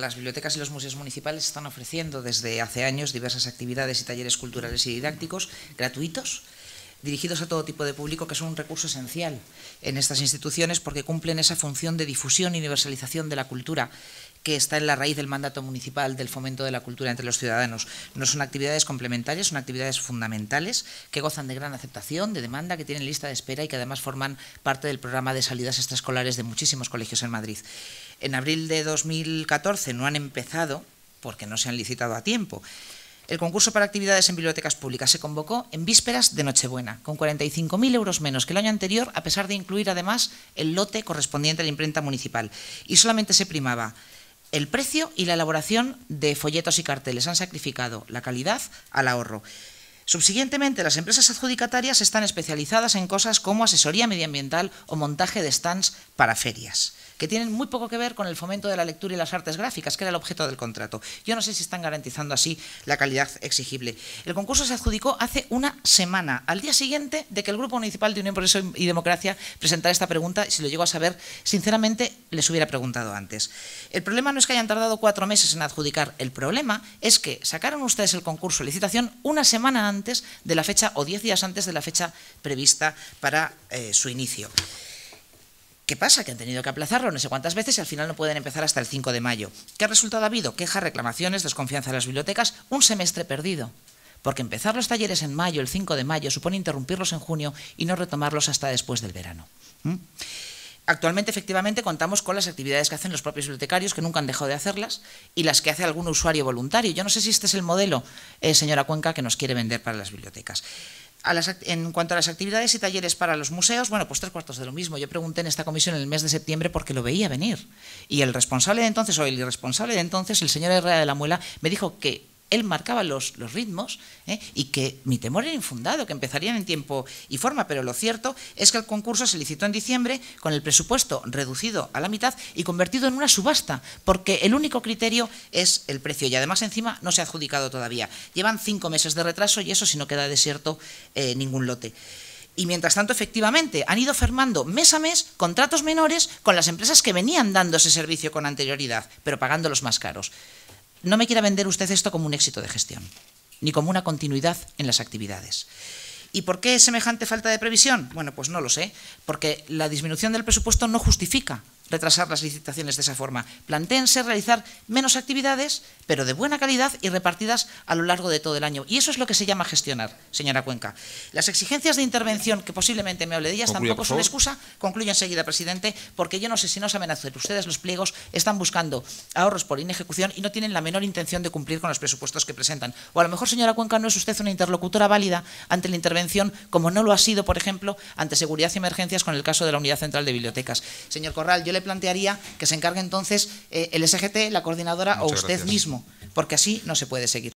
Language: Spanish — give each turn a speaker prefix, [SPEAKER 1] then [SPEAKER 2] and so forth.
[SPEAKER 1] las bibliotecas y los museos municipales están ofreciendo desde hace años diversas actividades y talleres culturales y didácticos gratuitos dirigidos a todo tipo de público, que son un recurso esencial en estas instituciones porque cumplen esa función de difusión y universalización de la cultura que está en la raíz del mandato municipal del fomento de la cultura entre los ciudadanos. No son actividades complementarias, son actividades fundamentales que gozan de gran aceptación, de demanda, que tienen lista de espera y que además forman parte del programa de salidas extraescolares de muchísimos colegios en Madrid. En abril de 2014 no han empezado porque no se han licitado a tiempo, el concurso para actividades en bibliotecas públicas se convocó en vísperas de Nochebuena, con 45.000 euros menos que el año anterior, a pesar de incluir además el lote correspondiente a la imprenta municipal. Y solamente se primaba el precio y la elaboración de folletos y carteles. Han sacrificado la calidad al ahorro. Subsiguientemente, las empresas adjudicatarias están especializadas en cosas como asesoría medioambiental o montaje de stands para ferias que tienen muy poco que ver con el fomento de la lectura y las artes gráficas, que era el objeto del contrato. Yo no sé si están garantizando así la calidad exigible. El concurso se adjudicó hace una semana, al día siguiente de que el Grupo Municipal de Unión Progreso y Democracia presentara esta pregunta, y si lo llego a saber, sinceramente les hubiera preguntado antes. El problema no es que hayan tardado cuatro meses en adjudicar, el problema es que sacaron ustedes el concurso de licitación una semana antes de la fecha o diez días antes de la fecha prevista para eh, su inicio. ¿Qué pasa? Que han tenido que aplazarlo no sé cuántas veces y al final no pueden empezar hasta el 5 de mayo. ¿Qué resultado ha habido? Quejas, reclamaciones, desconfianza en las bibliotecas, un semestre perdido. Porque empezar los talleres en mayo, el 5 de mayo, supone interrumpirlos en junio y no retomarlos hasta después del verano. ¿Mm? Actualmente, efectivamente, contamos con las actividades que hacen los propios bibliotecarios, que nunca han dejado de hacerlas, y las que hace algún usuario voluntario. Yo no sé si este es el modelo, eh, señora Cuenca, que nos quiere vender para las bibliotecas las, en cuanto a las actividades y talleres para los museos, bueno, pues tres cuartos de lo mismo. Yo pregunté en esta comisión en el mes de septiembre porque lo veía venir. Y el responsable de entonces, o el irresponsable de entonces, el señor Herrera de la Muela, me dijo que él marcaba los, los ritmos ¿eh? y que mi temor era infundado, que empezarían en tiempo y forma, pero lo cierto es que el concurso se licitó en diciembre con el presupuesto reducido a la mitad y convertido en una subasta, porque el único criterio es el precio y además encima no se ha adjudicado todavía. Llevan cinco meses de retraso y eso si no queda desierto eh, ningún lote. Y mientras tanto, efectivamente, han ido firmando mes a mes contratos menores con las empresas que venían dando ese servicio con anterioridad, pero pagándolos más caros no me quiera vender usted esto como un éxito de gestión, ni como una continuidad en las actividades. ¿Y por qué semejante falta de previsión? Bueno, pues no lo sé, porque la disminución del presupuesto no justifica retrasar las licitaciones de esa forma. Plantéense realizar menos actividades, pero de buena calidad y repartidas a lo largo de todo el año. Y eso es lo que se llama gestionar, señora Cuenca. Las exigencias de intervención, que posiblemente me hable de ellas, tampoco son excusa. Concluyo enseguida, presidente, porque yo no sé si no saben hacer. Ustedes los pliegos están buscando ahorros por inejecución y no tienen la menor intención de cumplir con los presupuestos que presentan. O a lo mejor, señora Cuenca, no es usted una interlocutora válida ante la intervención, como no lo ha sido, por ejemplo, ante seguridad y emergencias con el caso de la Unidad Central de Bibliotecas. Señor Corral, yo le plantearía que se encargue entonces eh, el SGT, la coordinadora o usted mismo, porque así no se puede seguir.